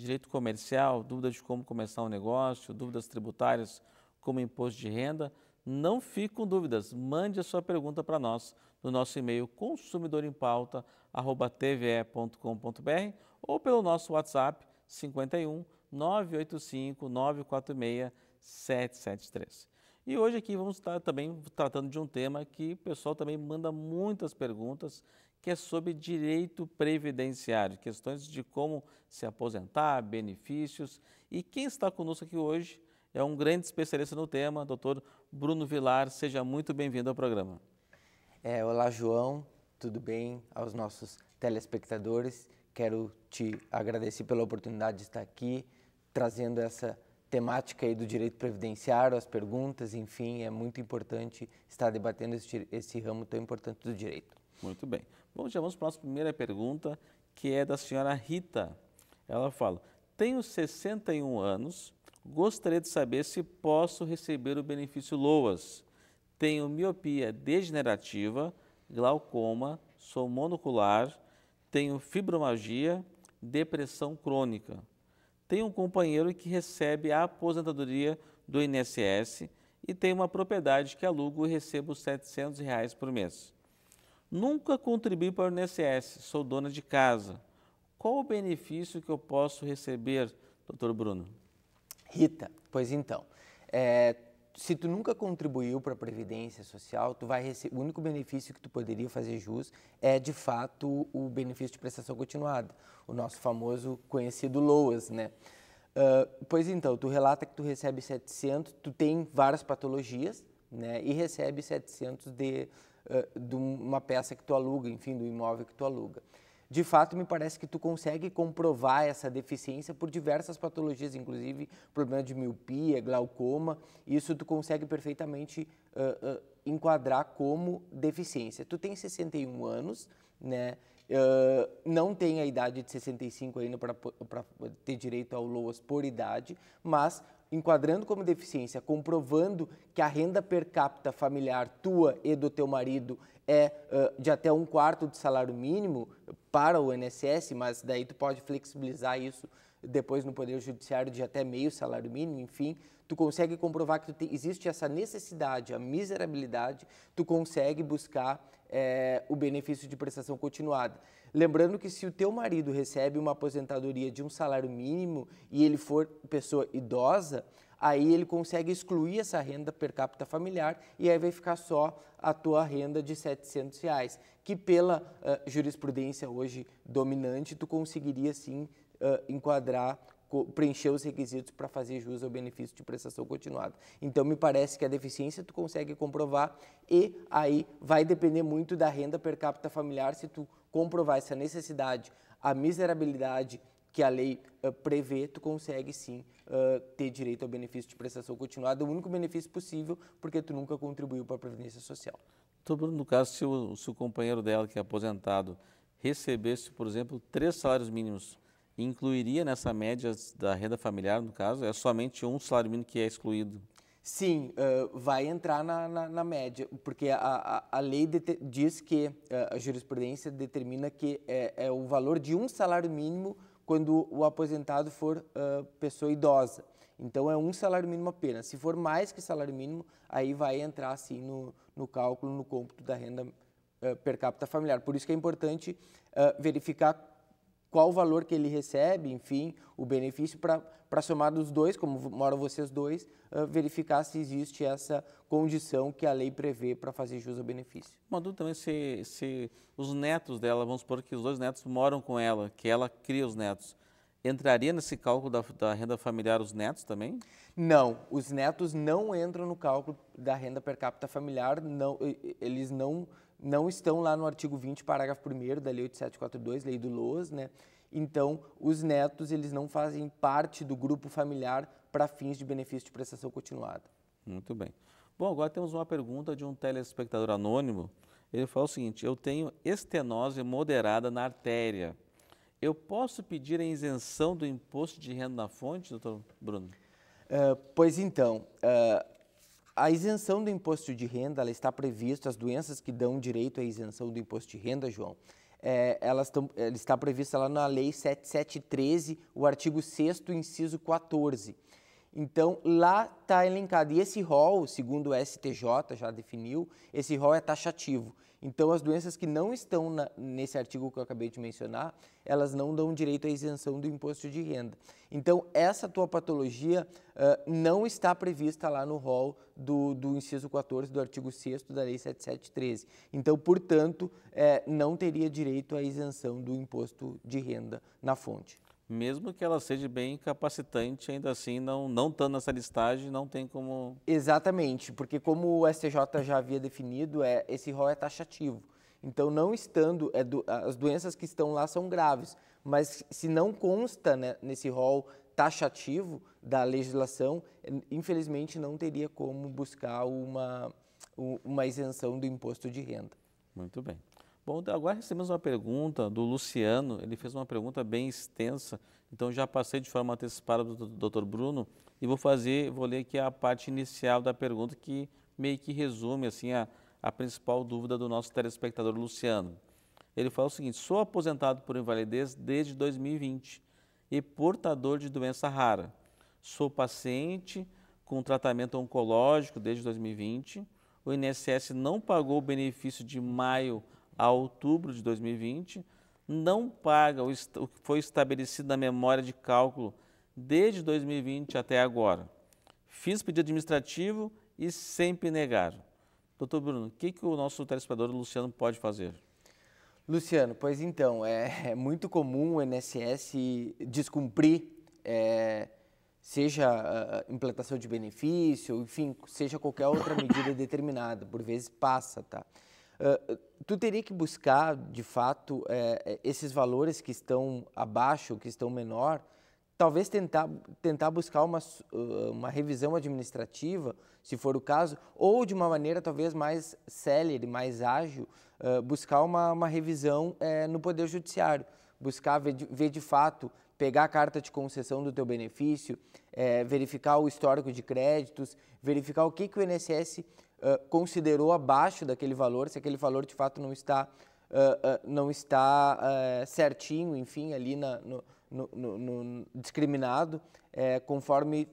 direito comercial, dúvidas de como começar um negócio, dúvidas tributárias como imposto de renda, não fique com dúvidas. Mande a sua pergunta para nós no nosso e-mail consumidorempauta@tve.com.br ou pelo nosso WhatsApp 51 985 946 773. E hoje aqui vamos estar também tratando de um tema que o pessoal também manda muitas perguntas, que é sobre direito previdenciário, questões de como se aposentar, benefícios. E quem está conosco aqui hoje é um grande especialista no tema, doutor Bruno Vilar. Seja muito bem-vindo ao programa. É, olá, João. Tudo bem aos nossos telespectadores? Quero te agradecer pela oportunidade de estar aqui trazendo essa temática aí do direito previdenciário, as perguntas, enfim, é muito importante estar debatendo esse, esse ramo tão importante do direito. Muito bem. Bom, já vamos para a nossa primeira pergunta, que é da senhora Rita. Ela fala: Tenho 61 anos, gostaria de saber se posso receber o benefício LOAS. Tenho miopia degenerativa, glaucoma, sou monocular, tenho fibromagia, depressão crônica. Tenho um companheiro que recebe a aposentadoria do INSS e tenho uma propriedade que alugo e recebo R$ 700 reais por mês. Nunca contribuí para o INSS, sou dona de casa. Qual o benefício que eu posso receber, doutor Bruno? Rita, pois então, é, se tu nunca contribuiu para a Previdência Social, tu vai receber, o único benefício que tu poderia fazer jus é, de fato, o benefício de prestação continuada, o nosso famoso conhecido LOAS, né? Uh, pois então, tu relata que tu recebe 700, tu tem várias patologias, né, e recebe 700 de eh, de uma peça que tu aluga, enfim, do imóvel que tu aluga. De fato, me parece que tu consegue comprovar essa deficiência por diversas patologias, inclusive problema de miopia, glaucoma, isso tu consegue perfeitamente uh, uh, enquadrar como deficiência. Tu tem 61 anos, né? Uh, não tem a idade de 65 ainda para ter direito ao LOAS por idade, mas enquadrando como deficiência, comprovando que a renda per capita familiar tua e do teu marido é uh, de até um quarto de salário mínimo para o INSS, mas daí tu pode flexibilizar isso depois no Poder Judiciário de até meio salário mínimo, enfim, tu consegue comprovar que te, existe essa necessidade, a miserabilidade, tu consegue buscar é, o benefício de prestação continuada. Lembrando que se o teu marido recebe uma aposentadoria de um salário mínimo e ele for pessoa idosa, aí ele consegue excluir essa renda per capita familiar e aí vai ficar só a tua renda de 700 reais, que pela uh, jurisprudência hoje dominante, tu conseguiria sim uh, enquadrar preencher os requisitos para fazer jus ao benefício de prestação continuada. Então, me parece que a deficiência tu consegue comprovar e aí vai depender muito da renda per capita familiar se tu comprovar essa necessidade, a miserabilidade que a lei uh, prevê, tu consegue sim uh, ter direito ao benefício de prestação continuada, o único benefício possível, porque tu nunca contribuiu para a Previdência Social. Então, no caso, se o, se o companheiro dela, que é aposentado, recebesse, por exemplo, três salários mínimos, incluiria nessa média da renda familiar, no caso, é somente um salário mínimo que é excluído? Sim, uh, vai entrar na, na, na, média, porque a, a, a lei diz que uh, a jurisprudência determina que é, é, o valor de um salário mínimo quando o aposentado for uh, pessoa idosa. Então é um salário mínimo apenas. Se for mais que salário mínimo, aí vai entrar sim no, no cálculo, no cômputo da renda per capita familiar. Por isso que é importante verificar qual o valor que ele recebe, enfim, o benefício, para somar dos dois, como moram vocês dois, uh, verificar se existe essa condição que a lei prevê para fazer jus ao benefício. Uma dúvida também se, se os netos dela, vamos supor que os dois netos moram com ela, que ela cria os netos, entraria nesse cálculo da, da, renda familiar os netos também? Não, os netos não entram no cálculo da renda per capita familiar, não, eles não não estão lá no artigo 20, parágrafo 1 da Lei 8742, Lei do LOAS, né? Então, os netos, eles não fazem parte do grupo familiar para fins de benefício de prestação continuada. Muito bem. Bom, agora temos uma pergunta de um telespectador anônimo. Ele fala o seguinte: eu tenho estenose moderada na artéria. Eu posso pedir a isenção do imposto de renda na fonte, doutor Bruno? Uh, pois então, eh, a isenção do imposto de renda ela está prevista, as doenças que dão direito à isenção do imposto de renda, João, é, elas tão, ela está prevista lá na Lei 7713, o artigo 6, inciso 14. Então, lá está elencado. E esse rol, segundo o STJ já definiu, esse rol é taxativo. Então, as doenças que não estão na, nesse artigo que eu acabei de mencionar, elas não dão direito à isenção do imposto de renda. Então, essa tua patologia uh, não está prevista lá no rol do, do, inciso 14 do artigo 6 da Lei 7713. Então, portanto, eh, não teria direito à isenção do imposto de renda na fonte mesmo que ela seja bem capacitante, ainda assim, não, não estando nessa listagem, não tem como. Exatamente, porque como o STJ já havia definido, é, esse rol é taxativo. Então, não estando, é do, as doenças que estão lá são graves, mas se não consta né, nesse rol taxativo da legislação, infelizmente não teria como buscar uma, uma isenção do imposto de renda. Muito bem. Bom, então, agora recebemos uma pergunta do Luciano, ele fez uma pergunta bem extensa, então já passei de forma antecipada do Dr. Bruno e vou fazer, vou ler aqui a parte inicial da pergunta que meio que resume assim a, a principal dúvida do nosso telespectador Luciano. Ele fala o seguinte: sou aposentado por invalidez desde 2020 e portador de doença rara. Sou paciente com tratamento oncológico desde 2020. O INSS não pagou o benefício de maio a outubro de 2020, não paga o que foi estabelecido na memória de cálculo desde 2020 até agora. Fiz pedido administrativo e sempre negaram. Doutor Bruno, o que, que o nosso telespectador Luciano pode fazer? Luciano, pois então, é, é muito comum o INSS descumprir, é, seja a implantação de benefício, enfim, seja qualquer outra medida determinada, por vezes passa, tá? Ah, tu teria que buscar, de fato, é, esses valores que estão abaixo, que estão menor, talvez tentar, tentar buscar uma, ah, uma revisão administrativa, se for o caso, ou de uma maneira talvez mais célere, mais ágil, ah, buscar uma, uma revisão é, no Poder Judiciário, buscar ver de, ver de fato pegar a carta de concessão do teu benefício, é, verificar o histórico de créditos, verificar o que, que o INSS considerou abaixo daquele valor, se aquele valor de fato não está, uh, uh, não está certinho, enfim, ali na, no, no, no, discriminado, é, conforme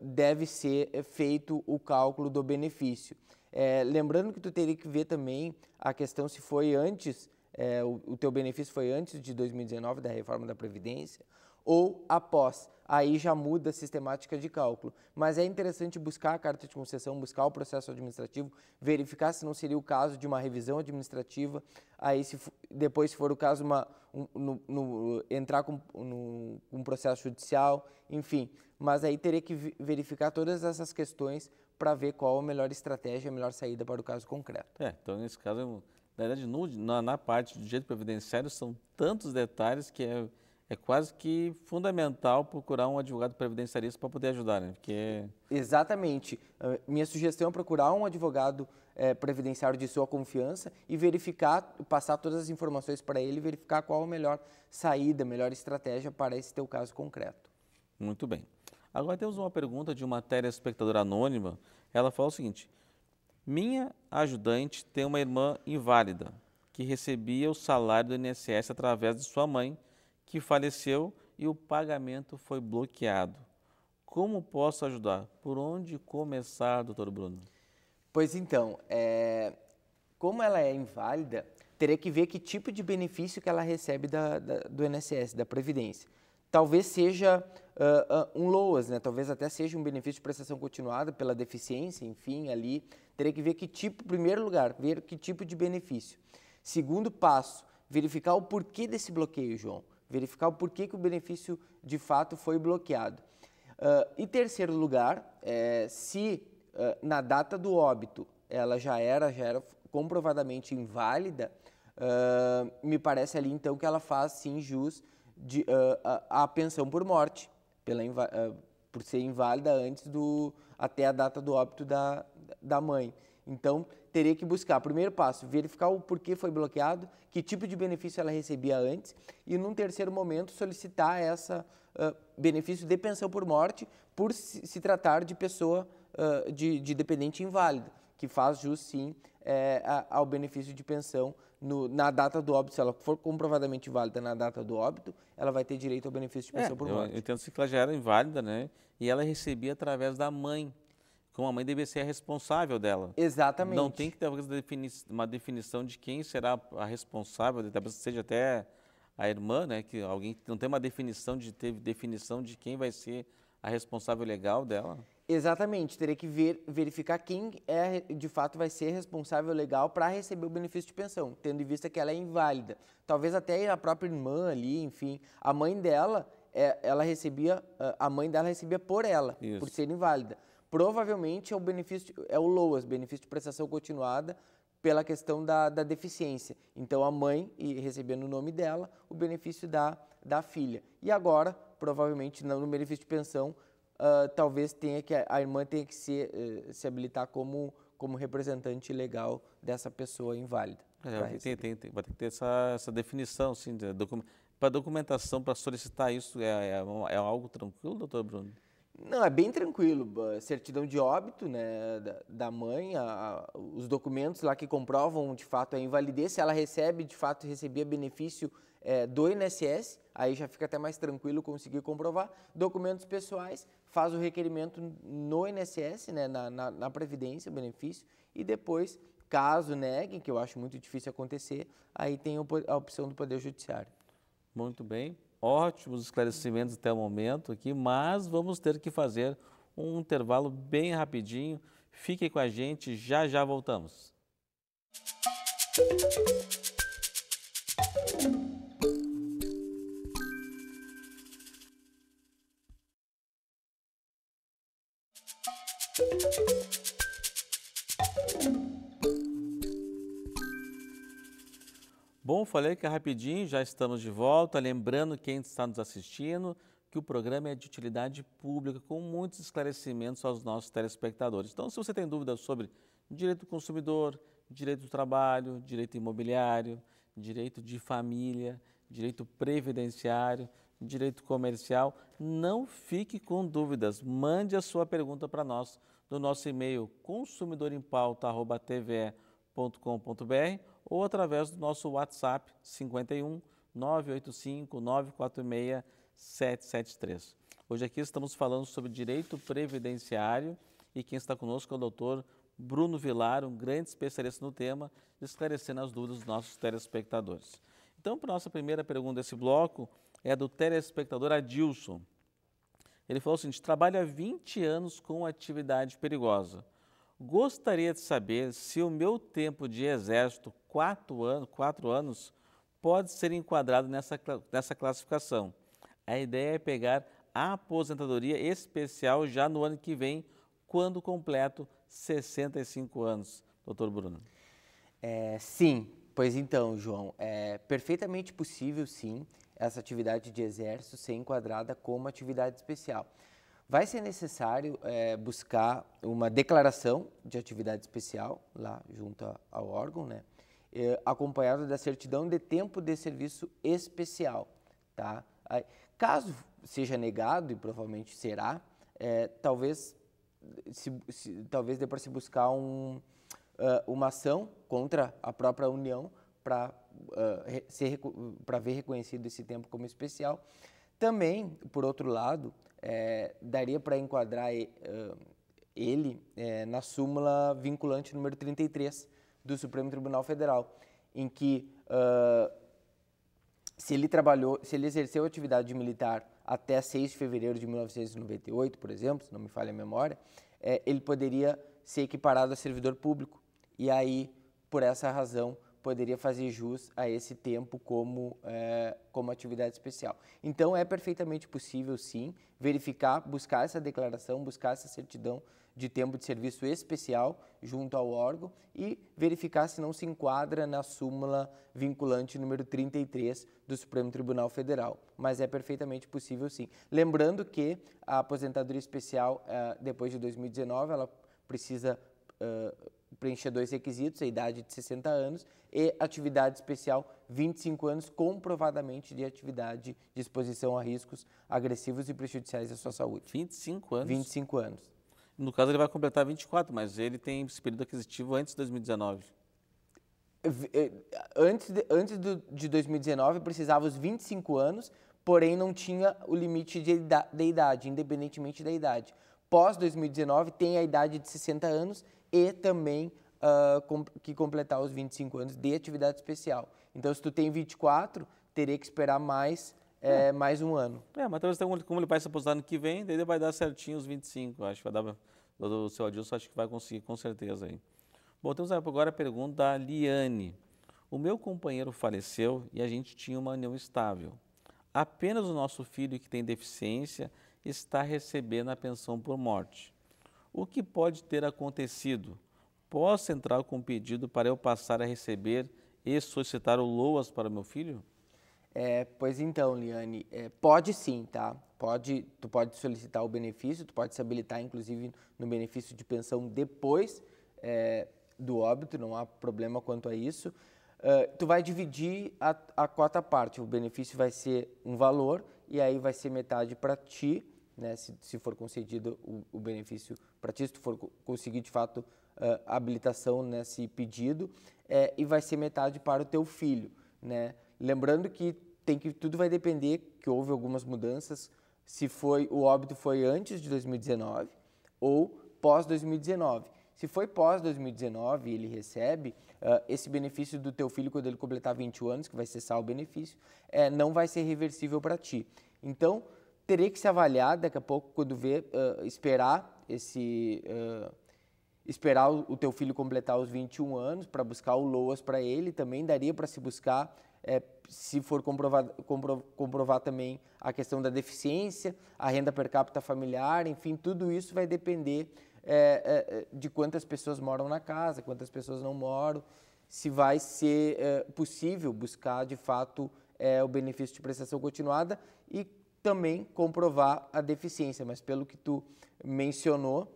deve ser feito o cálculo do benefício. É, lembrando que tu teria que ver também a questão se foi antes é, o, o teu benefício foi antes de 2019 da reforma da Previdência ou após. Aí já muda a sistemática de cálculo. Mas é interessante buscar a carta de concessão, buscar o processo administrativo, verificar se não seria o caso de uma revisão administrativa. Aí, se depois, se for o caso, uma, um, no, no, entrar com no, um processo judicial, enfim. Mas aí teria que verificar todas essas questões para ver qual a melhor estratégia, a melhor saída para o caso concreto. É, então, nesse caso, é na verdade, no, na, na, parte do direito previdenciário, são tantos detalhes que é, é quase que fundamental procurar um advogado previdenciarista para poder ajudar, né? Porque... É- Exatamente. Ah, minha sugestão é procurar um advogado é, previdenciário de sua confiança e verificar, passar todas as informações para ele, verificar qual a melhor saída, melhor estratégia para esse teu caso concreto. Muito bem. Agora temos uma pergunta de uma telespectadora anônima. Ela fala o seguinte: minha ajudante tem uma irmã inválida que recebia o salário do INSS através de sua mãe, que faleceu e o pagamento foi bloqueado. Como posso ajudar? Por onde começar, doutor Bruno? Pois então, é... como ela é inválida, teria que ver que tipo de benefício que ela recebe da, da, do INSS, da Previdência. Talvez seja uh, um LOAS, né? Talvez até seja um benefício de prestação continuada pela deficiência, enfim, ali. Teria que ver que tipo, primeiro lugar, ver que tipo de benefício. Segundo passo, verificar o porquê desse bloqueio, João. Verificar o porquê que o benefício de fato foi bloqueado. Uh, e terceiro lugar, é, se uh, na data do óbito ela já era, já era comprovadamente inválida, uh, me parece ali então que ela faz sim jus de, uh, a, a pensão por morte, pela, ah, por ser inválida antes do até a data do óbito da, da mãe. Então, teria que buscar, primeiro passo, verificar o porquê foi bloqueado, que tipo de benefício ela recebia antes e, num terceiro momento, solicitar essa uh, benefício de pensão por morte por se, tratar de pessoa uh, de, de, dependente inválida, que faz jus, sim, é, a, ao benefício de pensão no, na data do óbito, se ela for comprovadamente válida na data do óbito, ela vai ter direito ao benefício de pensão é, por morte. Eu, eu entendo que ela já era inválida, né? E ela recebia através da mãe. Como a mãe deveria ser a responsável dela. Exatamente. Não tem que ter uma definição de quem será a responsável, talvez seja até a irmã, né? Que alguém não tem uma definição de definição de quem vai ser a responsável legal dela. Exatamente, teria que ver, verificar quem é, de fato vai ser responsável legal para receber o benefício de pensão, tendo em vista que ela é inválida. Talvez até a própria irmã ali, enfim, a mãe dela, é, ela recebia, a mãe dela recebia por ela, Isso. por ser inválida. Provavelmente é o benefício, é o LOAS, benefício de prestação continuada, pela questão da, da deficiência. Então a mãe recebia no nome dela o benefício da, da filha. E agora, provavelmente, no benefício de pensão, uh, talvez tenha que a irmã tenha que se, uh, se habilitar como, como representante legal dessa pessoa inválida. É, tem, tem, tem, vai ter que ter essa, essa definição, sim, de document... para documentação, para solicitar isso, é, é, é algo tranquilo, doutor Bruno? Não, é bem tranquilo. Certidão de óbito né, da, da mãe, a, a, os documentos lá que comprovam de fato a invalidez, se ela recebe, de fato, recebia benefício é, do INSS, aí já fica até mais tranquilo conseguir comprovar. Documentos pessoais, faz o requerimento no INSS, né, na, na, na Previdência, o benefício, e depois, caso neguem, que eu acho muito difícil acontecer, aí tem a opção do Poder Judiciário. Muito bem, ótimos esclarecimentos até o momento aqui, mas vamos ter que fazer um intervalo bem rapidinho. Fiquem com a gente, já já voltamos. falei que é rapidinho, já estamos de volta. Lembrando quem está nos assistindo que o programa é de utilidade pública, com muitos esclarecimentos aos nossos telespectadores. Então, se você tem dúvidas sobre direito do consumidor, direito do trabalho, direito imobiliário, direito de família, direito previdenciário, direito comercial, não fique com dúvidas. Mande a sua pergunta para nós no nosso e-mail consumidorempauta.tve.com.br ou através do nosso WhatsApp 51 985 946 773. Hoje aqui estamos falando sobre direito previdenciário e quem está conosco é o doutor Bruno Vilar, um grande especialista no tema, esclarecendo as dúvidas dos nossos telespectadores. Então, para a nossa primeira pergunta desse bloco, é do telespectador Adilson. Ele falou assim: trabalha 20 anos com atividade perigosa. Gostaria de saber se o meu tempo de exército, quatro anos, quatro anos pode ser enquadrado nessa, nessa classificação. A ideia é pegar a aposentadoria especial já no ano que vem, quando completo 65 anos. Doutor Bruno. É, sim, pois então, João, é perfeitamente possível, sim, essa atividade de exército ser enquadrada como atividade especial vai ser necessário é, buscar uma declaração de atividade especial lá junto ao órgão, né? É, acompanhada da certidão de tempo de serviço especial, tá? Aí, caso seja negado e provavelmente será, é, talvez se, se, talvez dê para se buscar um, uh, uma ação contra a própria União para uh, para ver reconhecido esse tempo como especial. Também, por outro lado, é, daria para enquadrar ele é, na súmula vinculante número 33 do Supremo Tribunal Federal, em que uh, se ele trabalhou, se ele exerceu atividade militar até 6 de fevereiro de 1998, por exemplo, se não me falha a memória, é, ele poderia ser equiparado a servidor público. E aí, por essa razão, poderia fazer jus a esse tempo como, é, como atividade especial. Então, é perfeitamente possível, sim, verificar, buscar essa declaração, buscar essa certidão de tempo de serviço especial junto ao órgão e verificar se não se enquadra na súmula vinculante número 33 do Supremo Tribunal Federal. Mas é perfeitamente possível, sim. Lembrando que a aposentadoria especial, é, depois de 2019, ela precisa preencher dois requisitos, a idade de 60 anos e atividade especial 25 anos, comprovadamente de atividade de exposição a riscos agressivos e prejudiciais à sua saúde. 25 anos? 25 anos. No caso, ele vai completar 24, mas ele tem esse período aquisitivo antes de 2019. Eh, antes de, antes de 2019, precisava os 25 anos, porém não tinha o limite de, de idade, independentemente da idade. Pós 2019, tem a idade de 60 anos e também uh, com, que completar os 25 anos de atividade especial. Então, se tu tem 24, teria que esperar mais é, é. mais um ano. É, mas talvez tenha como ele vai se aposentar ano que vem, daí ele vai dar certinho os 25, acho que vai dar o seu Adilson, acho que vai conseguir com certeza aí. Bom, temos então, agora a pergunta da Liane. O meu companheiro faleceu e a gente tinha uma união estável. Apenas o nosso filho que tem deficiência está recebendo a pensão por morte. O que pode ter acontecido? Posso entrar com um pedido para eu passar a receber e solicitar o LOAS para meu filho? É, pois então, Liane, é, pode sim, tá? Pode, tu pode solicitar o benefício, tu pode se habilitar, inclusive, no benefício de pensão depois é, do óbito, não há problema quanto a isso. Uh, tu vai dividir a, a, quarta parte, o benefício vai ser um valor e aí vai ser metade para ti né, se, se for concedido o, o benefício para ti, se tu for conseguir de fato uh, habilitação nesse né, pedido, é, e vai ser metade para o teu filho. Né? Lembrando que tem que tudo vai depender que houve algumas mudanças, se foi o óbito foi antes de 2019 ou pós 2019. Se foi pós 2019 ele recebe uh, esse benefício do teu filho quando ele completar 20 anos, que vai cessar o benefício, é, não vai ser reversível para ti. Então, teria que se avaliar daqui a pouco quando ver uh, esperar esse uh, esperar o, o teu filho completar os 21 anos para buscar o loas para ele também daria para se buscar é, se for comprovar, compro, comprovar também a questão da deficiência, a renda per capita familiar, enfim, tudo isso vai depender é, é, é de quantas pessoas moram na casa, quantas pessoas não moram, se vai ser possível buscar de fato é, o benefício de prestação continuada e também comprovar a deficiência, mas pelo que tu mencionou,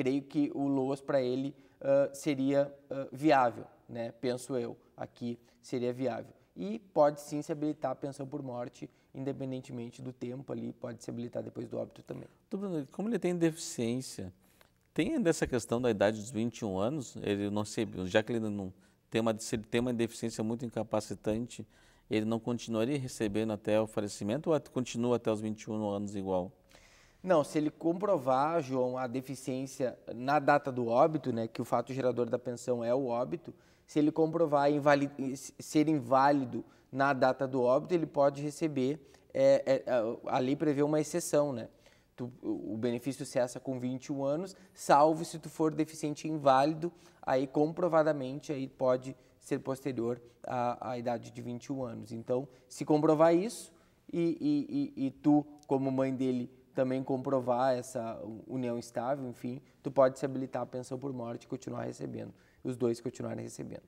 creio que o LOAS para ele uh, seria uh, viável, né? penso eu, aqui seria viável. E pode sim se habilitar a pensão por morte, independentemente do tempo ali, pode se habilitar depois do óbito também. Como ele tem deficiência, tem ainda essa questão da idade dos 21 anos, ele não sei, já que ele não tem uma, se ele tem uma deficiência muito incapacitante, ele não continuaria recebendo até o falecimento ou continua até os 21 anos igual? Não, se ele comprovar, João, a deficiência na data do óbito, né, que o fato gerador da pensão é o óbito, se ele comprovar invali ser inválido na data do óbito, ele pode receber, é, é, é a lei prevê uma exceção, né? Tu, o benefício cessa com 21 anos, salvo se tu for deficiente inválido, aí comprovadamente aí pode ser posterior à, à idade de 21 anos. Então, se comprovar isso e, e, e, e tu, como mãe dele, também comprovar essa união estável, enfim, tu pode se habilitar à pensão por morte e continuar recebendo, os dois continuarem recebendo.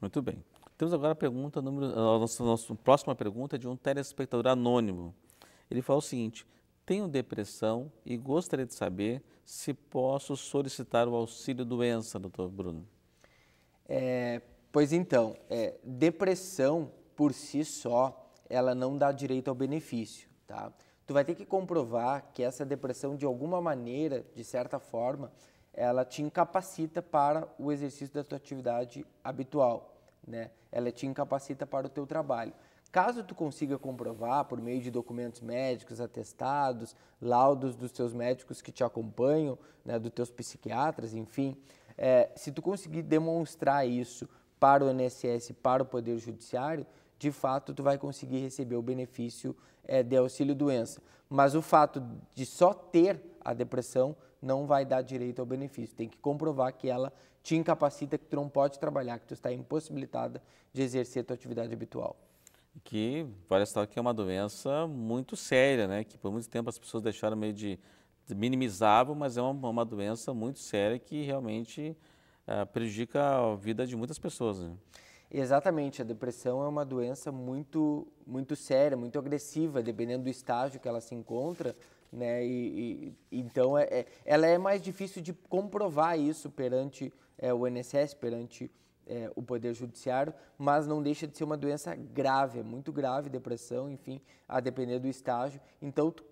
Muito bem. Temos agora a pergunta, número, a nossa, a nossa próxima pergunta é de um telespectador anônimo. Ele fala o seguinte: tenho depressão e gostaria de saber se posso solicitar o auxílio doença, doutor Bruno. É, Pois então, é, depressão por si só, ela não dá direito ao benefício, tá? Tu vai ter que comprovar que essa depressão, de alguma maneira, de certa forma, ela te incapacita para o exercício da tua atividade habitual, né? Ela te incapacita para o teu trabalho. Caso tu consiga comprovar por meio de documentos médicos, atestados, laudos dos teus médicos que te acompanham, né, dos teus psiquiatras, enfim, é, se tu conseguir demonstrar isso para o INSS, para o Poder Judiciário, de fato tu vai conseguir receber o benefício é, de auxílio doença. Mas o fato de só ter a depressão não vai dar direito ao benefício. Tem que comprovar que ela te incapacita, que tu não pode trabalhar, que tu está impossibilitada de exercer tua atividade habitual. Que parece que é uma doença muito séria, né? Que por muito tempo as pessoas deixaram meio de minimizável, mas é uma, uma doença muito séria que realmente é, prejudica a vida de muitas pessoas. Né? Exatamente, a depressão é uma doença muito, muito séria, muito agressiva, dependendo do estágio que ela se encontra, né? E, e então é, é, ela é mais difícil de comprovar isso perante é, o INSS, perante é, o Poder Judiciário, mas não deixa de ser uma doença grave, é muito grave, depressão, enfim, a depender do estágio. Então, tu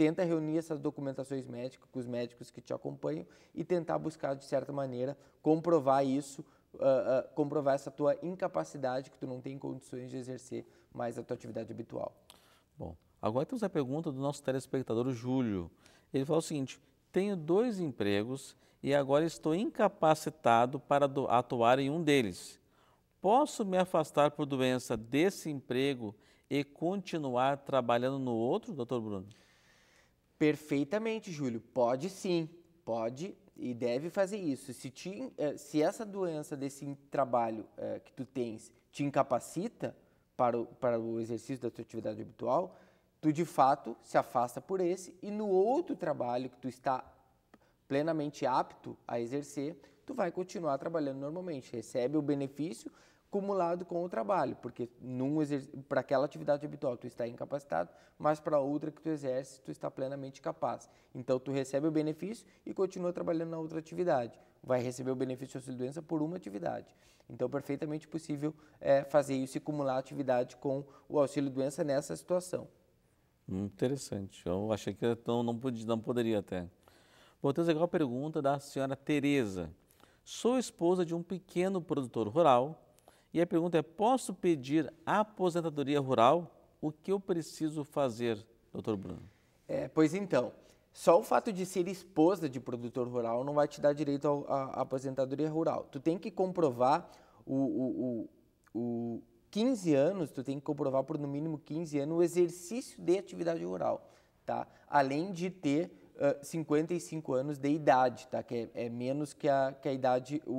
tenta reunir essas documentações médicas com os médicos que te acompanham e tentar buscar, de certa maneira, comprovar isso, uh, uh, comprovar essa tua incapacidade, que tu não tem condições de exercer mais a tua atividade habitual. Bom, agora temos a pergunta do nosso telespectador Júlio. Ele fala o seguinte, tenho dois empregos e agora estou incapacitado para atuar em um deles. Posso me afastar por doença desse emprego e continuar trabalhando no outro, doutor Bruno? Perfeitamente, Júlio. Pode sim, pode e deve fazer isso. Se, te, eh, se essa doença desse trabalho é, que tu tens te incapacita para o, para o exercício da tua atividade habitual, tu de fato se afasta por esse e no outro trabalho que tu está plenamente apto a exercer, tu vai continuar trabalhando normalmente, recebe o benefício cumulado com o trabalho, porque para aquela atividade habitual tu está incapacitado, mas para outra que tu exerce tu está plenamente capaz. Então tu recebe o benefício e continua trabalhando na outra atividade. Vai receber o benefício de auxílio-doença por uma atividade. Então perfeitamente possível é, fazer isso e cumular a atividade com o auxílio-doença nessa situação. Interessante. Eu achei que não, não, podia, não poderia até. Voltando legal pergunta da senhora Tereza. Sou esposa de um pequeno produtor rural e a pergunta é: posso pedir aposentadoria rural? O que eu preciso fazer, doutor Bruno? É, pois então, só o fato de ser esposa de produtor rural não vai te dar direito à aposentadoria rural. Tu tem que comprovar o, o, o, o 15 anos, tu tem que comprovar por no mínimo 15 anos o exercício de atividade rural, tá? Além de ter uh, ah, 55 anos de idade, tá? Que é, é, menos que a, que a idade, o,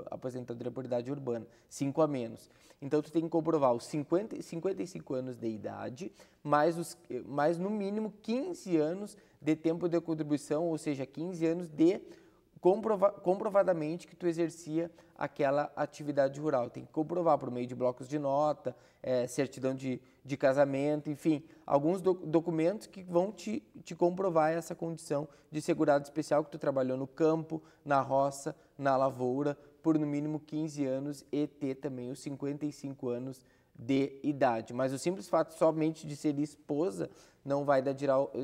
uh, aposentadoria por idade urbana, 5 a menos. Então, tu tem que comprovar os 50, 55 anos de idade, mais, os, mais no mínimo 15 anos de tempo de contribuição, ou seja, 15 anos de comprova comprovadamente que tu exercia aquela atividade rural. Tem que comprovar por meio de blocos de nota, é, certidão de, de casamento, enfim, alguns do documentos que vão te, te comprovar essa condição de segurado especial que tu trabalhou no campo, na roça, na lavoura, por no mínimo 15 anos e ter também os 55 anos de idade. Mas o simples fato somente de ser esposa não vai dar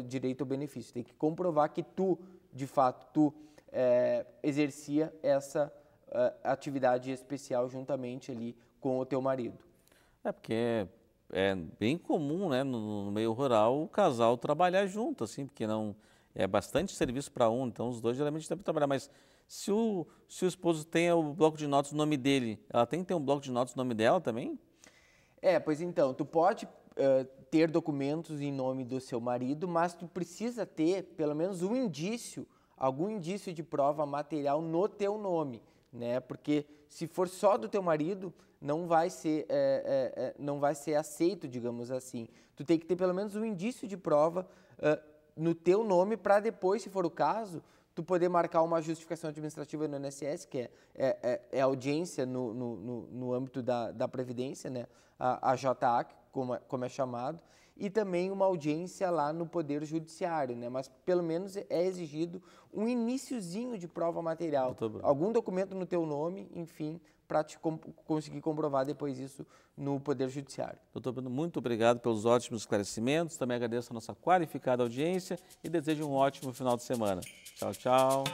direito ao benefício. Tem que comprovar que tu, de fato, tu é, exercia essa uh, atividade especial juntamente ali com o teu marido. É porque é, é bem comum, né, no, no meio rural, o casal trabalhar junto, assim, porque não é bastante serviço para um, então os dois geralmente devem trabalhar, mas se o, se o esposo tem o bloco de notas no nome dele, ela tem que ter um bloco de notas no nome dela também? É, pois então, tu pode uh, ter documentos em nome do seu marido, mas tu precisa ter pelo menos um indício algum indício de prova material no teu nome, né? Porque se for só do teu marido, não vai ser, é, é, é não vai ser aceito, digamos assim. Tu tem que ter pelo menos um indício de prova uh, no teu nome para depois, se for o caso, tu poder marcar uma justificação administrativa no INSS, que é, é, é, é audiência no, no, no, no, âmbito da, da Previdência, né? a, a JA, como é, como é chamado e também uma audiência lá no Poder Judiciário, né? Mas pelo menos é exigido um iníciozinho de prova material, tá algum documento no teu nome, enfim, para te comp conseguir comprovar depois isso no Poder Judiciário. Doutor Bruno, muito obrigado pelos ótimos esclarecimentos, também agradeço a nossa qualificada audiência e desejo um ótimo final de semana. Tchau, tchau.